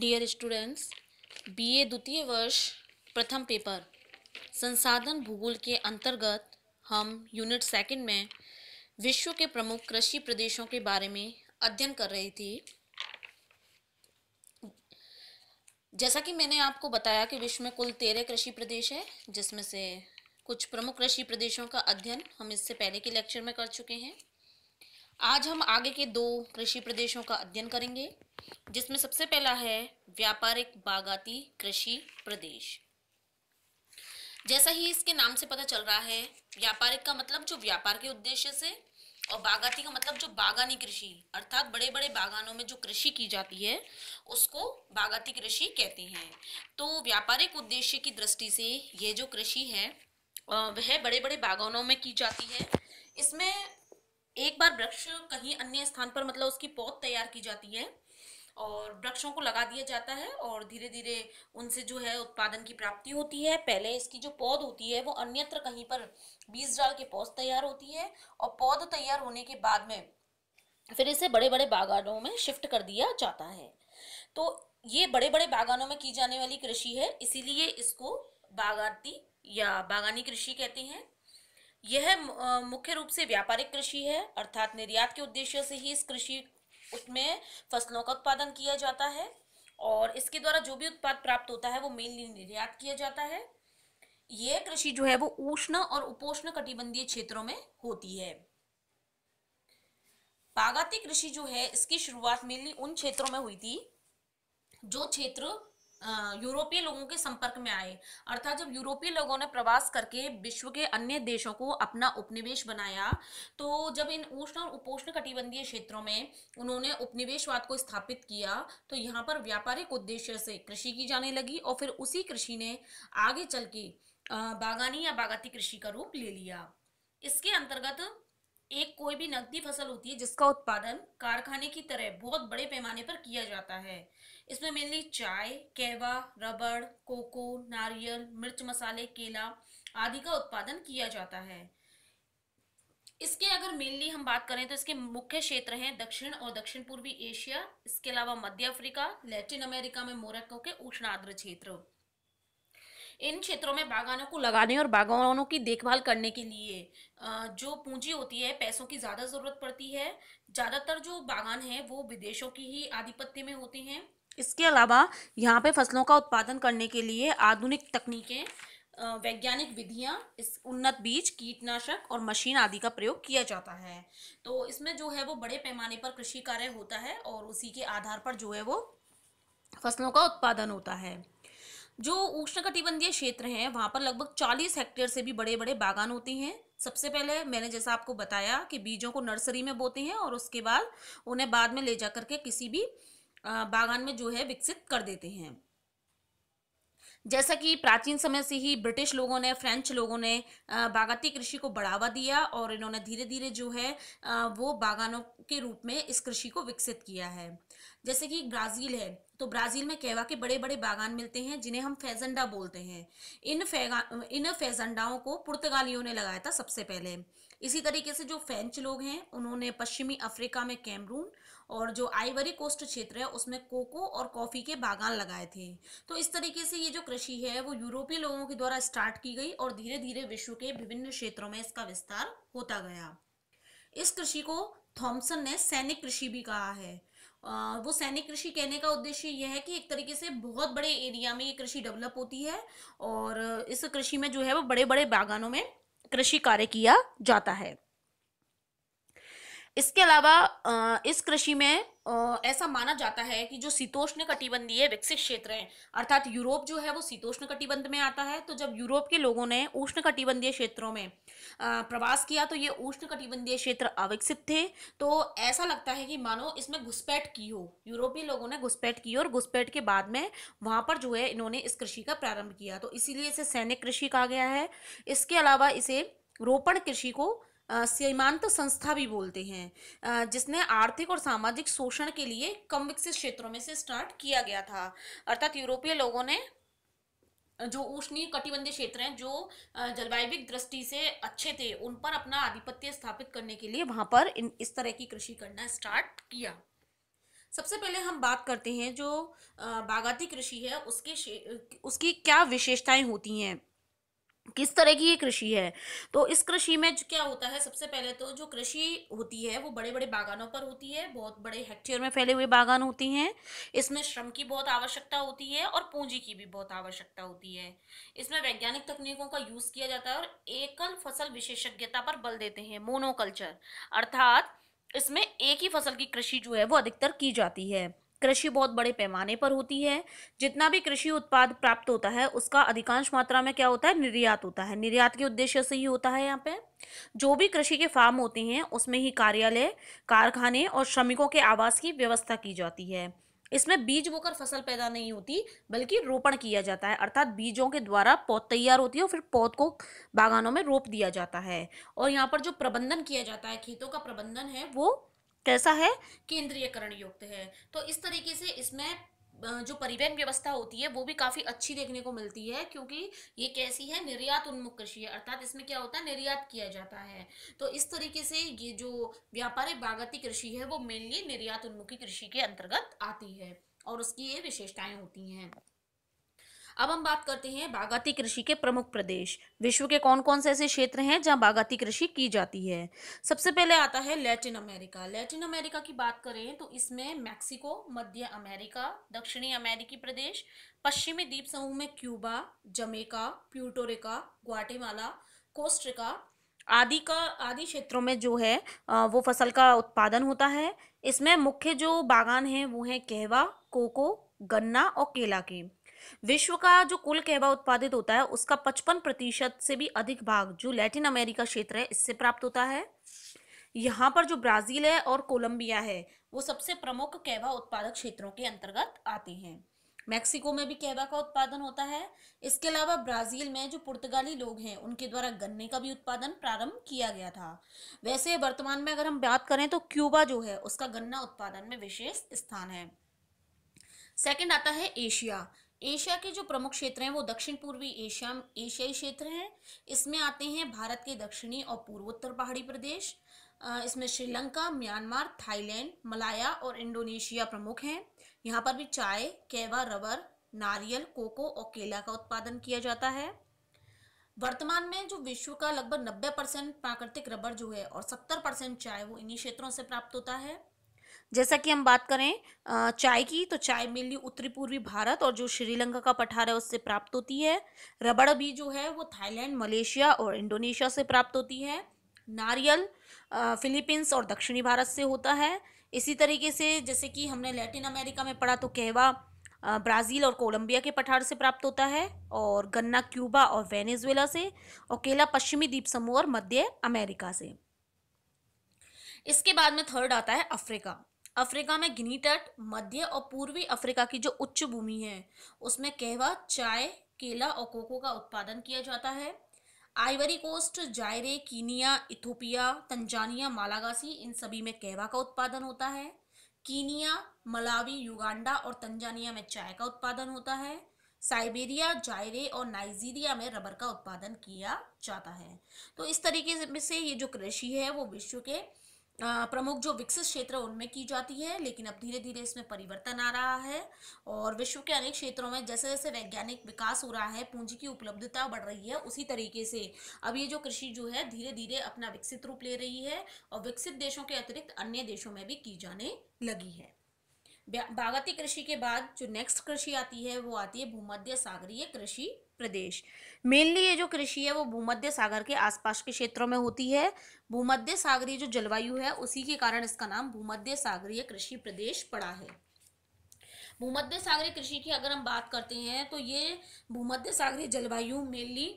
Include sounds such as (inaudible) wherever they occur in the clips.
dear students BA द्वितीय वर्ष प्रथम पेपर संसाधन भूगोल के अंतर्गत हम यूनिट सेकंड में विश्व के प्रमुख कृषि प्रदेशों के बारे में अध्ययन कर रही थी जैसा कि मैंने आपको बताया कि विश्व में कुल तेरह कृषि प्रदेश है जिसमें से कुछ प्रमुख कृषि प्रदेशों का अध्ययन हम इससे पहले के लेक्चर में कर चुके हैं आज हम आगे के दो कृषि प्रदेशों का अध्ययन करेंगे जिसमें सबसे पहला है व्यापारिक बागाती कृषि प्रदेश जैसा ही इसके नाम से पता चल रहा है व्यापारिक का मतलब जो व्यापार के उद्देश्य से और बागाती का मतलब जो बागानी कृषि अर्थात बड़े बड़े बागानों में जो कृषि की जाती है उसको बागाती कृषि कहते हैं तो व्यापारिक उद्देश्य की दृष्टि से ये जो कृषि है वह बड़े बड़े बागानों में की जाती है इसमें एक बार वृक्ष कहीं अन्य स्थान पर मतलब उसकी पौध तैयार की जाती है और वृक्षों को लगा दिया जाता है और धीरे धीरे उनसे जो है उत्पादन की प्राप्ति होती है पहले इसकी जो पौध होती है वो अन्यत्र कहीं पर बीज डाल के पौध तैयार होती है और पौध तैयार होने के बाद में फिर इसे बड़े बड़े बागानों में शिफ्ट कर दिया जाता है तो ये बड़े बड़े बागानों में की जाने वाली कृषि है इसीलिए इसको बागारती या बागानी कृषि कहते हैं यह मुख्य रूप से व्यापारिक कृषि है अर्थात निर्यात के उद्देश्य से ही इस कृषि उसमें फसलों का उत्पादन किया जाता है और इसके द्वारा जो भी उत्पाद प्राप्त होता है वो मेनली निर्यात किया जाता है ये कृषि जो है वो उष्ण और उपोष्ण कटिबंधीय क्षेत्रों में होती है बागाती कृषि जो है इसकी शुरुआत मेनली उन क्षेत्रों में हुई थी जो क्षेत्र यूरोपीय लोगों के संपर्क में आए अर्थात जब यूरोपीय लोगों ने प्रवास करके विश्व के अन्य देशों को अपना उपनिवेश बनाया तो जब इन उष्ण और उपोष्ण कटिबंधीय क्षेत्रों में उन्होंने उपनिवेशवाद को स्थापित किया तो यहाँ पर व्यापारिक उद्देश्य से कृषि की जाने लगी और फिर उसी कृषि ने आगे चल के बागानी या बागाती कृषि का रूप ले लिया इसके अंतर्गत एक कोई भी नकदी फसल होती है जिसका उत्पादन कारखाने की तरह बहुत बड़े पैमाने पर किया जाता है इसमें मेनली चाय कहवा रबड़ कोको नारियल मिर्च मसाले केला आदि का उत्पादन किया जाता है इसके अगर मेनली हम बात करें तो इसके मुख्य क्षेत्र हैं दक्षिण और दक्षिण पूर्वी एशिया इसके अलावा मध्य अफ्रीका लैटिन अमेरिका में मोरक्को के उष्णाद्र क्षेत्र इन क्षेत्रों में बागानों को लगाने और बागानों की देखभाल करने के लिए जो पूंजी होती है पैसों की ज़्यादा ज़रूरत पड़ती है ज़्यादातर जो बागान हैं वो विदेशों की ही आधिपत्य में होते हैं इसके अलावा यहाँ पे फसलों का उत्पादन करने के लिए आधुनिक तकनीकें वैज्ञानिक विधियां इस उन्नत बीज कीटनाशक और मशीन आदि का प्रयोग किया जाता है तो इसमें जो है वो बड़े पैमाने पर कृषि कार्य होता है और उसी के आधार पर जो है वो फसलों का उत्पादन होता है जो उष्णकटिबंधीय क्षेत्र हैं वहाँ पर लगभग चालीस हेक्टेयर से भी बड़े बड़े बागान होते हैं सबसे पहले मैंने जैसा आपको बताया कि बीजों को नर्सरी में बोते हैं और उसके बाद उन्हें बाद में ले जा करके किसी भी बागान में जो है विकसित कर देते हैं जैसा कि प्राचीन समय से ही ब्रिटिश लोगों ने फ्रेंच लोगों ने बागाती कृषि को बढ़ावा दिया और इन्होंने धीरे धीरे जो है वो बागानों के रूप में इस कृषि को विकसित किया है जैसे कि ब्राज़ील है तो ब्राज़ील में कहवा के बड़े बड़े बागान मिलते हैं जिन्हें हम फैजंडा बोलते हैं इन फैगा इन फैजंडाओं को पुर्तगालियों ने लगाया था सबसे पहले इसी तरीके से जो फ्रेंच लोग हैं उन्होंने पश्चिमी अफ्रीका में कैमरून और जो आइवरी कोस्ट क्षेत्र है उसमें कोको और कॉफ़ी के बागान लगाए थे तो इस तरीके से ये जो कृषि है वो यूरोपीय लोगों के द्वारा स्टार्ट की गई और धीरे धीरे विश्व के विभिन्न क्षेत्रों में इसका विस्तार होता गया इस कृषि को थॉम्सन ने सैनिक कृषि भी कहा है वो सैनिक कृषि कहने का उद्देश्य यह है कि एक तरीके से बहुत बड़े एरिया में ये कृषि डेवलप होती है और इस कृषि में जो है वो बड़े बड़े बागानों में कृषि कार्य किया जाता है इसके अलावा इस कृषि में ऐसा माना जाता है कि जो शीतोष्ण कटिबंधीय विकसित क्षेत्र हैं अर्थात यूरोप जो है वो शीतोष्ण कटिबंध में आता है तो जब यूरोप के लोगों ने उष्ण कटिबंधीय क्षेत्रों में प्रवास किया तो ये उष्ण कटिबंधीय क्षेत्र अविकसित थे तो ऐसा लगता है कि मानो इसमें घुसपैठ की हो यूरोपीय लोगों ने घुसपैठ की और घुसपैठ के बाद में वहाँ पर जो है इन्होंने इस कृषि का प्रारंभ किया तो इसीलिए इसे सैनिक कृषि कहा गया है इसके अलावा इसे रोपण कृषि को सीमांत संस्था भी बोलते हैं जिसने आर्थिक और सामाजिक शोषण के लिए कम विकसित क्षेत्रों में से स्टार्ट किया गया था अर्थात यूरोपीय लोगों ने जो उष्णीय कटिबंधीय क्षेत्र हैं जो जलवायु दृष्टि से अच्छे थे उन पर अपना आधिपत्य स्थापित करने के लिए वहाँ पर इन इस तरह की कृषि करना स्टार्ट किया सबसे पहले हम बात करते हैं जो बागाती कृषि है उसके उसकी क्या विशेषताएं होती हैं किस तरह की ये कृषि है तो इस कृषि में क्या होता है सबसे पहले तो जो कृषि होती है वो बड़े बड़े बागानों पर होती है बहुत बड़े हेक्टेयर में फैले हुए बागान होती हैं इसमें श्रम की बहुत आवश्यकता होती है और पूंजी की भी बहुत आवश्यकता होती है इसमें वैज्ञानिक तकनीकों का यूज़ किया जाता है और एकल फसल विशेषज्ञता पर बल देते हैं मोनोकल्चर अर्थात इसमें एक ही फसल की कृषि जो है वो अधिकतर की जाती है कृषि बहुत बड़े पैमाने पर होती है जितना भी कृषि उत्पाद प्राप्त होता है उसका अधिकांश मात्रा में क्या होता है निर्यात होता है निर्यात के उद्देश्य से ही होता है यहाँ पे जो भी कृषि के फार्म होते हैं उसमें ही कार्यालय कारखाने और श्रमिकों के आवास की व्यवस्था की जाती है इसमें बीज बोकर फसल पैदा नहीं होती बल्कि रोपण किया जाता है अर्थात बीजों के द्वारा पौध तैयार होती है और फिर पौध को बागानों में रोप दिया जाता है और यहाँ पर जो प्रबंधन किया जाता है खेतों का प्रबंधन है वो कैसा है केंद्रीयकरण युक्त है तो इस तरीके से इसमें जो परिवहन व्यवस्था होती है वो भी काफ़ी अच्छी देखने को मिलती है क्योंकि ये कैसी है निर्यात उन्मुख कृषि है अर्थात इसमें क्या होता है निर्यात किया जाता है तो इस तरीके से ये जो व्यापारिक बागती कृषि है वो मेनली निर्यात उन्मुखी कृषि के अंतर्गत आती है और उसकी ये विशेषताएं होती हैं अब हम बात करते हैं बागाती कृषि के प्रमुख प्रदेश विश्व के कौन कौन से ऐसे क्षेत्र हैं जहाँ बागाती कृषि की जाती है सबसे पहले आता है लैटिन अमेरिका लैटिन अमेरिका की बात करें तो इसमें मैक्सिको मध्य अमेरिका दक्षिणी अमेरिकी प्रदेश पश्चिमी द्वीप समूह में क्यूबा जमेका प्यूटोरिका ग्वाटेमाला कोस्ट्रिका आदि का आदि क्षेत्रों में जो है वो फसल का उत्पादन होता है इसमें मुख्य जो बागान हैं वो हैं कहवा कोको गन्ना और केला के विश्व का जो कुल कहवा उत्पादित होता है उसका पचपन प्रतिशत से भी अधिक भाग जो लैटिन अमेरिका क्षेत्र है इससे प्राप्त होता है यहाँ पर जो ब्राज़ील है और कोलंबिया है वो सबसे प्रमुख कहवा उत्पादक क्षेत्रों के अंतर्गत आते हैं मैक्सिको में भी कहवा का उत्पादन होता है इसके अलावा ब्राज़ील में जो पुर्तगाली लोग हैं उनके द्वारा गन्ने का भी उत्पादन प्रारंभ किया गया था वैसे वर्तमान में अगर हम बात करें तो क्यूबा जो है उसका गन्ना उत्पादन में विशेष स्थान है सेकेंड आता है एशिया एशिया के जो प्रमुख क्षेत्र हैं वो दक्षिण पूर्वी एशिया एशियाई क्षेत्र हैं इसमें आते हैं भारत के दक्षिणी और पूर्वोत्तर पहाड़ी प्रदेश इसमें श्रीलंका म्यांमार थाईलैंड मलाया और इंडोनेशिया प्रमुख हैं यहाँ पर भी चाय कैवा रबर नारियल कोको और केला का उत्पादन किया जाता है वर्तमान में जो विश्व का लगभग 90 परसेंट प्राकृतिक रबर जो है और 70 परसेंट चाय वो इन्हीं क्षेत्रों से प्राप्त होता है जैसा कि हम बात करें चाय की तो चाय मेनली उत्तरी पूर्वी भारत और जो श्रीलंका का पठार है उससे प्राप्त होती है रबड़ भी जो है वो थाईलैंड मलेशिया और इंडोनेशिया से प्राप्त होती है नारियल फिलीपींस और दक्षिणी भारत से होता है इसी तरीके से जैसे कि हमने लैटिन अमेरिका में पढ़ा तो कहवा ब्राज़ील और कोलंबिया के पठार से प्राप्त होता है और गन्ना क्यूबा और वेनेजुएला से और केला पश्चिमी द्वीप समूह और मध्य अमेरिका से इसके बाद में थर्ड आता है अफ्रीका अफ्रीका में गिनी तट मध्य और पूर्वी अफ्रीका की जो उच्च भूमि है उसमें कहवा चाय केला और कोको का उत्पादन किया जाता है Ivory Coast Zaire Kenya Ethiopia Tanzania Malagasy इन सभी में कहवा का उत्पादन होता है कीनिया मलावी युगांडा और तंजानिया में चाय का उत्पादन होता है साइबेरिया जायरे और नाइजीरिया में रबर का उत्पादन किया जाता है तो इस तरीके से ये जो कृषि है वो विश्व के प्रमुख जो विकसित क्षेत्र उनमें की जाती है लेकिन अब धीरे धीरे इसमें परिवर्तन आ रहा है और विश्व के अनेक क्षेत्रों में जैसे जैसे वैज्ञानिक विकास हो रहा है पूंजी की उपलब्धता बढ़ रही है उसी तरीके से अब ये जो कृषि जो है धीरे धीरे अपना विकसित रूप ले रही है और विकसित देशों के अतिरिक्त अन्य देशों में भी की जाने लगी है बागती कृषि के बाद जो नेक्स्ट कृषि आती है वो आती है भूमध्य सागरीय कृषि प्रदेश मेनली ये जो कृषि है वो भूमध्य सागर के आसपास के क्षेत्रों में होती है भूमध्य सागरीय जो जलवायु है उसी के कारण इसका नाम भूमध्य सागरीय कृषि प्रदेश पड़ा है भूमध्य सागरीय कृषि की अगर हम बात करते हैं तो ये भूमध्य सागरीय जलवायु मेनली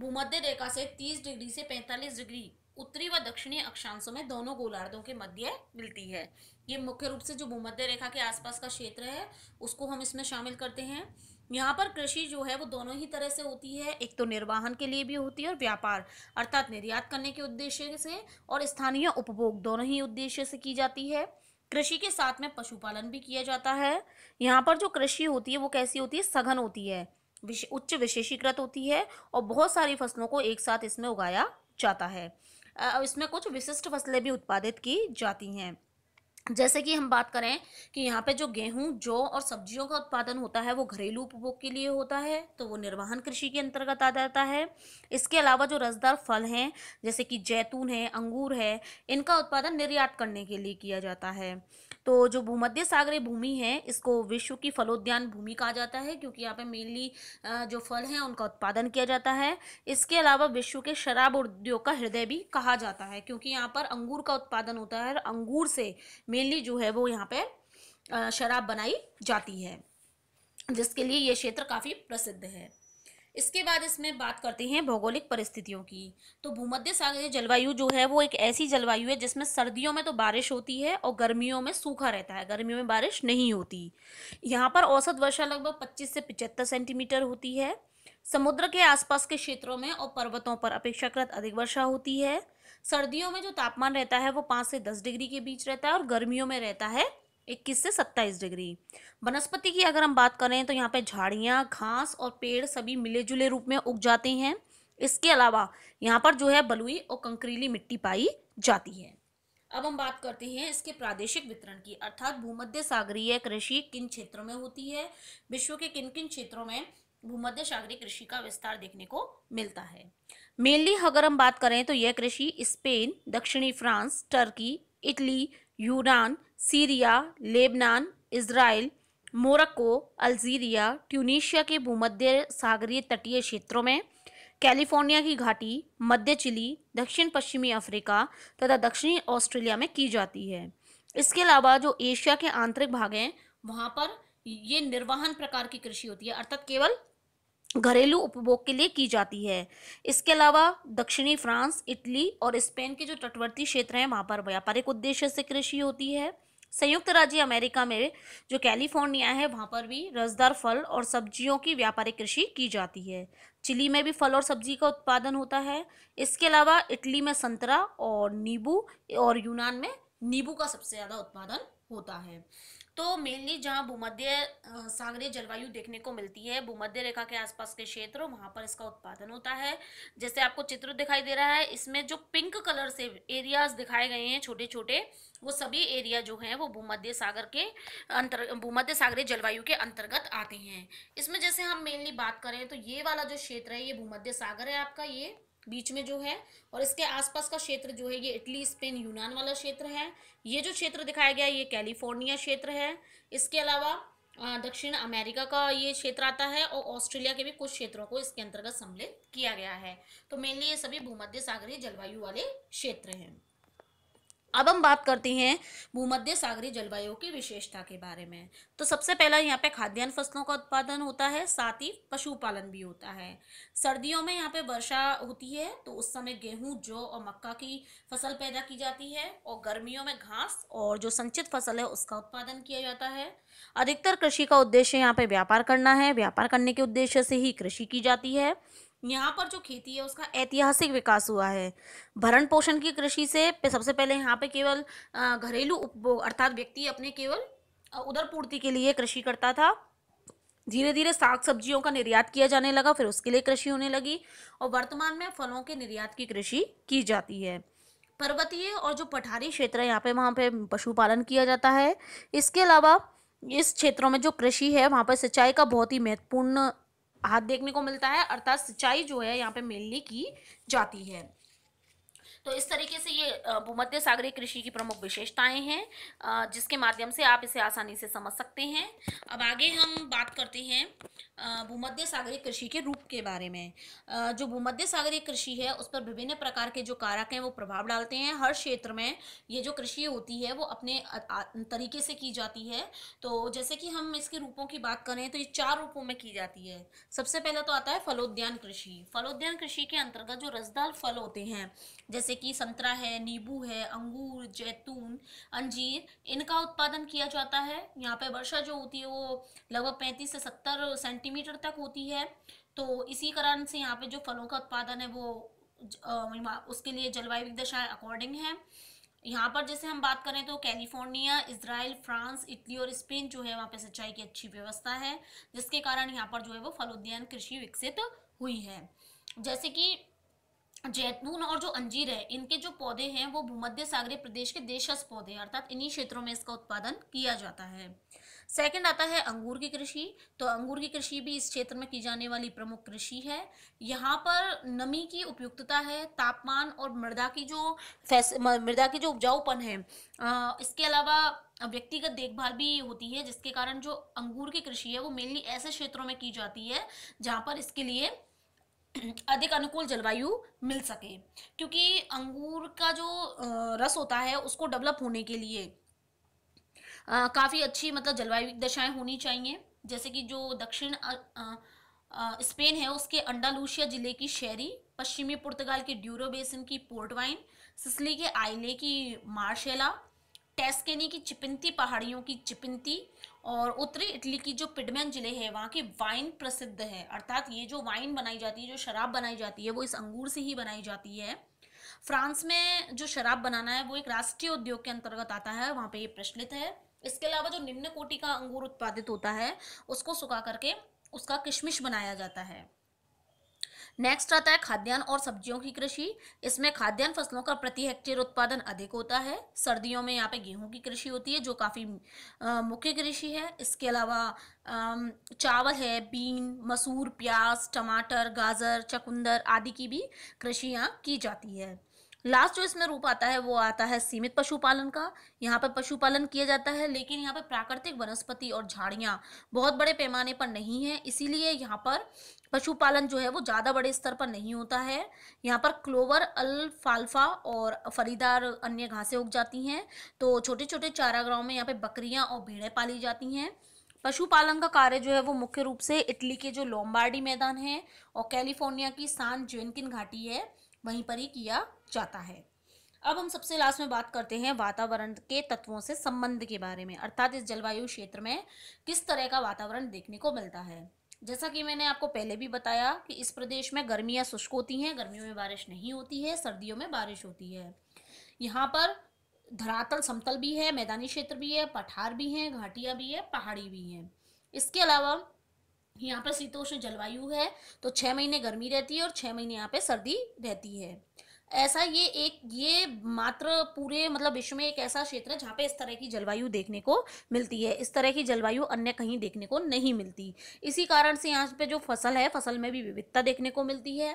भूमध्य रेखा से 30 डिग्री से 45 डिग्री उत्तरी व दक्षिणी अक्षांशों में दोनों गोलार्धों के मध्य मिलती है ये मुख्य रूप से जो भूमध्य रेखा के आसपास का क्षेत्र है उसको हम इसमें शामिल करते हैं यहाँ पर कृषि जो है वो दोनों ही तरह से होती है एक तो निर्वाहन के लिए भी होती है और व्यापार अर्थात निर्यात करने के उद्देश्य से और स्थानीय उपभोग दोनों ही उद्देश्य से की जाती है कृषि के साथ में पशुपालन भी किया जाता है यहाँ पर जो कृषि होती है वो कैसी होती है सघन होती है विशे, उच्च विशेषीकृत होती है और बहुत सारी फसलों को एक साथ इसमें उगाया जाता है इसमें कुछ विशिष्ट फसलें भी उत्पादित की जाती हैं जैसे कि हम बात करें कि यहाँ पे जो गेहूं जौ और सब्जियों का उत्पादन होता है वो घरेलू उपभोग के लिए होता है तो वो निर्वाहन कृषि के अंतर्गत आ जाता है इसके अलावा जो रसदार फल हैं जैसे कि जैतून है अंगूर है इनका उत्पादन निर्यात करने के लिए किया जाता है तो जो भूमध्य सागरीय भूमि है इसको विश्व की फलोद्यान भूमि कहा जाता है क्योंकि यहाँ पे मेनली जो फल हैं उनका उत्पादन किया जाता है इसके अलावा विश्व के शराब उद्योग का हृदय भी कहा जाता है क्योंकि यहाँ पर अंगूर का उत्पादन होता है और अंगूर से मेनली जो है वो यहाँ पे शराब बनाई जाती है जिसके लिए ये क्षेत्र काफ़ी प्रसिद्ध है इसके बाद इसमें बात करते हैं भौगोलिक परिस्थितियों की तो भूमध्य सागरीय जलवायु जो है वो एक ऐसी जलवायु है जिसमें सर्दियों में तो बारिश होती है और गर्मियों में सूखा रहता है गर्मियों में बारिश नहीं होती यहाँ पर औसत वर्षा लगभग पच्चीस से पिचहत्तर सेंटीमीटर होती है समुद्र के आसपास के क्षेत्रों में और पर्वतों पर अपेक्षाकृत अधिक वर्षा होती है सर्दियों में जो तापमान रहता है वो पाँच से दस डिग्री के बीच रहता है और गर्मियों में रहता है इक्कीस से सत्ताईस डिग्री वनस्पति की अगर हम बात करें तो यहाँ पे झाड़ियाँ घास और पेड़ सभी मिले जुले रूप में उग जाते हैं इसके अलावा यहाँ पर जो है बलुई और कंकरीली मिट्टी पाई जाती है अब हम बात करते हैं इसके प्रादेशिक वितरण की अर्थात भूमध्य सागरीय कृषि किन क्षेत्रों में होती है विश्व के किन किन क्षेत्रों में भूमध्य सागरीय कृषि का विस्तार देखने को मिलता है मेनली अगर हम बात करें तो यह कृषि स्पेन दक्षिणी फ्रांस टर्की इटली यूनान Syria Lebanon Israel Morocco Algeria Tunisia के भूमध्य सागरीय तटीय क्षेत्रों में कैलिफोर्निया की घाटी मध्य चिली दक्षिण पश्चिमी अफ्रीका तथा दक्षिणी ऑस्ट्रेलिया में की जाती है इसके अलावा जो एशिया के आंतरिक भाग हैं वहाँ पर ये निर्वाहन प्रकार की कृषि होती है अर्थात केवल घरेलू उपभोग के लिए की जाती है इसके अलावा दक्षिणी फ्रांस इटली और स्पेन के जो तटवर्ती क्षेत्र हैं वहाँ पर व्यापारिक उद्देश्य से कृषि होती है संयुक्त राज्य अमेरिका में जो कैलिफोर्निया है वहाँ पर भी रसदार फल और सब्जियों की व्यापारिक कृषि की जाती है चिली में भी फल और सब्जी का उत्पादन होता है इसके अलावा इटली में संतरा और नींबू और यूनान में नींबू का सबसे ज़्यादा उत्पादन होता है तो मेनली जहाँ भूमध्य सागरीय जलवायु देखने को मिलती है भूमध्य रेखा के आसपास के क्षेत्र वहाँ पर इसका उत्पादन होता है जैसे आपको चित्र दिखाई दे रहा है इसमें जो पिंक कलर से एरियाज दिखाए गए हैं छोटे छोटे वो सभी एरिया जो हैं वो भूमध्य सागर के अंतर भूमध्य सागरीय जलवायु के अंतर्गत आते हैं इसमें जैसे हम मेनली बात करें तो ये वाला जो क्षेत्र है ये भूमध्य सागर है आपका ये बीच में जो है और इसके आसपास का क्षेत्र जो है ये इटली स्पेन यूनान वाला क्षेत्र है ये जो क्षेत्र दिखाया गया ये कैलिफोर्निया क्षेत्र है इसके अलावा दक्षिण अमेरिका का ये क्षेत्र आता है और ऑस्ट्रेलिया के भी कुछ क्षेत्रों को इसके अंतर्गत सम्मिलित किया गया है तो मेनली ये सभी भूमध्य सागरीय जलवायु वाले क्षेत्र हैं अब हम बात करते हैं भूमध्य सागरी जलवायु की विशेषता के बारे में तो सबसे पहला यहाँ पे खाद्यान्न फसलों का उत्पादन होता है साथ ही पशुपालन भी होता है सर्दियों में यहाँ पे वर्षा होती है तो उस समय गेहूँ जौ और मक्का की फसल पैदा की जाती है और गर्मियों में घास और जो संचित फसल है उसका उत्पादन किया जाता है अधिकतर कृषि का उद्देश्य यहाँ पे व्यापार करना है व्यापार करने के उद्देश्य से ही कृषि की जाती है यहाँ पर जो खेती है उसका ऐतिहासिक विकास हुआ है भरण पोषण की कृषि से सबसे पहले यहाँ पे केवल घरेलू उपभोग अर्थात व्यक्ति अपने केवल उधर पूर्ति के लिए कृषि करता था धीरे धीरे साग सब्जियों का निर्यात किया जाने लगा फिर उसके लिए कृषि होने लगी और वर्तमान में फलों के निर्यात की कृषि की जाती है पर्वतीय और जो पठारी क्षेत्र है यहाँ पे वहाँ पे पशुपालन किया जाता है इसके अलावा इस क्षेत्रों में जो कृषि है वहाँ पर सिंचाई का बहुत ही महत्वपूर्ण हाथ देखने को मिलता है अर्थात सिंचाई जो है यहाँ पे मेनली की जाती है तो इस तरीके से ये भूमध्य सागरीय कृषि की प्रमुख विशेषताएं हैं जिसके माध्यम से आप इसे आसानी से समझ सकते हैं अब आगे हम बात करते हैं भूमध्य सागरीय कृषि के रूप के बारे में जो भूमध्य सागरीय कृषि है उस पर विभिन्न प्रकार के जो कारक हैं वो प्रभाव डालते हैं हर क्षेत्र में ये जो कृषि होती है वो अपने तरीके से की जाती है तो जैसे कि हम इसके रूपों की बात करें तो ये चार रूपों में की जाती है सबसे पहले तो आता है फलोद्यान कृषि फलोद्यान कृषि के अंतर्गत जो रसदार फल होते हैं जैसे कि संतरा है नींबू है अंगूर जैतून अंजीर इनका उत्पादन किया जाता है यहाँ पे वर्षा जो होती है वो लगभग पैंतीस से सत्तर सेंटी सेंटीमीटर तक होती है तो इसी कारण से यहाँ पे जो फलों का उत्पादन है वो उसके लिए जलवायु दशा अकॉर्डिंग है यहाँ पर जैसे हम बात करें तो कैलिफोर्निया इसराइल फ्रांस इटली और स्पेन जो है वहाँ पे सिंचाई की अच्छी व्यवस्था है जिसके कारण यहाँ पर जो है वो फल उद्यान कृषि विकसित हुई है जैसे कि जैतून और जो अंजीर है इनके जो पौधे हैं वो भूमध्य सागरीय प्रदेश के देशस पौधे अर्थात इन्हीं क्षेत्रों में इसका उत्पादन किया जाता है सेकंड आता है अंगूर की कृषि तो अंगूर की कृषि भी इस क्षेत्र में की जाने वाली प्रमुख कृषि है यहाँ पर नमी की उपयुक्तता है तापमान और मृदा की जो मृदा की जो उपजाऊपन है इसके अलावा व्यक्तिगत देखभाल भी होती है जिसके कारण जो अंगूर की कृषि है वो मेनली ऐसे क्षेत्रों में की जाती है जहाँ पर इसके लिए (clears throat) अधिक अनुकूल जलवायु मिल सके क्योंकि अंगूर का जो रस होता है उसको डेवलप होने के लिए काफ़ी अच्छी मतलब जलवायु दशाएं होनी चाहिए जैसे कि जो दक्षिण स्पेन है उसके अंडालूशिया जिले की शहरी पश्चिमी पुर्तगाल के ड्यूरो बेसिन की पोर्ट वाइन सिसली के आइले की मार्शेला टेस्केनी की चिपिंती पहाड़ियों की चिपिंती और उत्तरी इटली की जो पिडमैन जिले है वहाँ की वाइन प्रसिद्ध है अर्थात ये जो वाइन बनाई जाती है जो शराब बनाई जाती है वो इस अंगूर से ही बनाई जाती है फ्रांस में जो शराब बनाना है वो एक राष्ट्रीय उद्योग के अंतर्गत आता है वहाँ पे ये प्रचलित है इसके अलावा जो निम्न कोटि का अंगूर उत्पादित होता है उसको सुखा करके उसका किशमिश बनाया जाता है नेक्स्ट आता है खाद्यान्न और सब्जियों की कृषि इसमें खाद्यान्न फसलों का प्रति हेक्टेयर उत्पादन अधिक होता है सर्दियों में यहाँ पे गेहूं की कृषि होती है जो काफ़ी मुख्य कृषि है इसके अलावा चावल है बीन मसूर प्याज टमाटर गाजर चकुंदर आदि की भी कृषि यहाँ की जाती है लास्ट जो इसमें रूप आता है वो आता है सीमित पशुपालन का यहाँ पर पशुपालन किया जाता है लेकिन यहाँ पर प्राकृतिक वनस्पति और झाड़ियाँ बहुत बड़े पैमाने पर नहीं है इसीलिए यहाँ पर पशुपालन जो है वो ज़्यादा बड़े स्तर पर नहीं होता है यहाँ पर क्लोवर अल्फाल्फा और फरीदार अन्य घासें उग जाती हैं तो छोटे छोटे चारागाहों में यहाँ पे बकरियाँ और भेड़ें पाली जाती हैं पशुपालन का कार्य जो है वो मुख्य रूप से इटली के जो लोम्बार्डी मैदान है और कैलिफोर्निया की सान जेनकिन घाटी है वहीं पर ही किया जाता है अब हम सबसे लास्ट में बात करते हैं वातावरण के तत्वों से संबंध के बारे में अर्थात इस जलवायु क्षेत्र में किस तरह का वातावरण देखने को मिलता है जैसा कि मैंने आपको पहले भी बताया कि इस प्रदेश में गर्मियाँ शुष्क होती हैं गर्मियों में बारिश नहीं होती है सर्दियों में बारिश होती है यहाँ पर धरातल समतल भी है मैदानी क्षेत्र भी है पठार भी हैं घाटियाँ भी है पहाड़ी भी हैं इसके अलावा यहाँ पर शीतोष्ण जलवायु है तो छः महीने गर्मी रहती है और छः महीने यहाँ पे सर्दी रहती है ऐसा ये एक ये मात्र पूरे मतलब विश्व में एक ऐसा क्षेत्र है जहाँ पे इस तरह की जलवायु देखने को मिलती है इस तरह की जलवायु अन्य कहीं देखने को नहीं मिलती इसी कारण से यहाँ पे जो फसल है फसल में भी विविधता देखने को मिलती है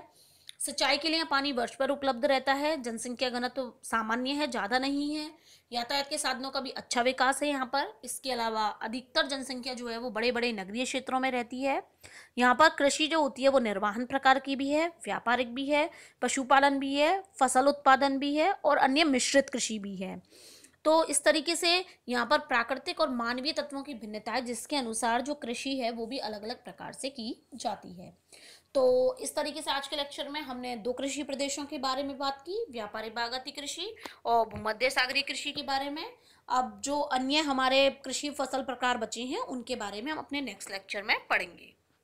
सिंचाई के लिए पानी वर्ष पर उपलब्ध रहता है जनसंख्या घनत्व तो सामान्य है ज़्यादा नहीं है यातायात के साधनों का भी अच्छा विकास है यहाँ पर इसके अलावा अधिकतर जनसंख्या जो है वो बड़े बड़े नगरीय क्षेत्रों में रहती है यहाँ पर कृषि जो होती है वो निर्वाहन प्रकार की भी है व्यापारिक भी है पशुपालन भी है फसल उत्पादन भी है और अन्य मिश्रित कृषि भी है तो इस तरीके से यहाँ पर प्राकृतिक और मानवीय तत्वों की भिन्नता है जिसके अनुसार जो कृषि है वो भी अलग अलग प्रकार से की जाती है तो इस तरीके से आज के लेक्चर में हमने दो कृषि प्रदेशों के बारे में बात की व्यापारी बागती कृषि और मध्य सागरीय कृषि के बारे में अब जो अन्य हमारे कृषि फसल प्रकार बचे हैं उनके बारे में हम अपने नेक्स्ट लेक्चर में पढ़ेंगे